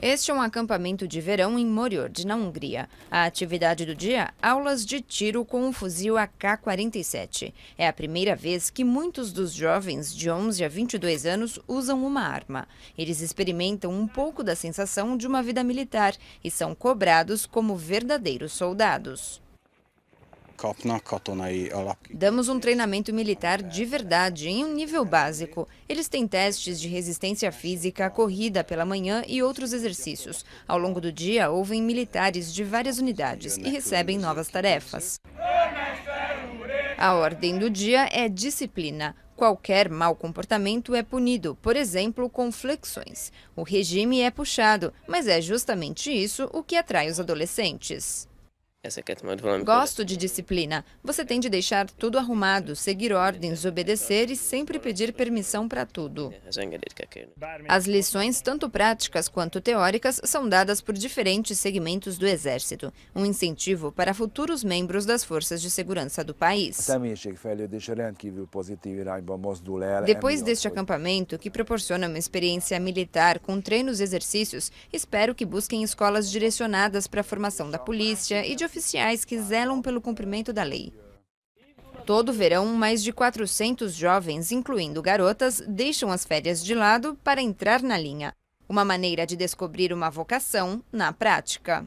Este é um acampamento de verão em Moriord, na Hungria. A atividade do dia, aulas de tiro com um fuzil AK-47. É a primeira vez que muitos dos jovens de 11 a 22 anos usam uma arma. Eles experimentam um pouco da sensação de uma vida militar e são cobrados como verdadeiros soldados. Damos um treinamento militar de verdade, em um nível básico. Eles têm testes de resistência física, corrida pela manhã e outros exercícios. Ao longo do dia, ouvem militares de várias unidades e recebem novas tarefas. A ordem do dia é disciplina. Qualquer mau comportamento é punido, por exemplo, com flexões. O regime é puxado, mas é justamente isso o que atrai os adolescentes. É Gosto de disciplina. Você tem de deixar tudo arrumado, seguir ordens, obedecer e sempre pedir permissão para tudo. É, né? As lições, tanto práticas quanto teóricas, são dadas por diferentes segmentos do Exército, um incentivo para futuros membros das forças de segurança do país. É Depois deste acampamento, que proporciona uma experiência militar com treinos e exercícios, espero que busquem escolas direcionadas para a formação da polícia e de oficiais oficiais que zelam pelo cumprimento da lei. Todo verão, mais de 400 jovens, incluindo garotas, deixam as férias de lado para entrar na linha. Uma maneira de descobrir uma vocação na prática.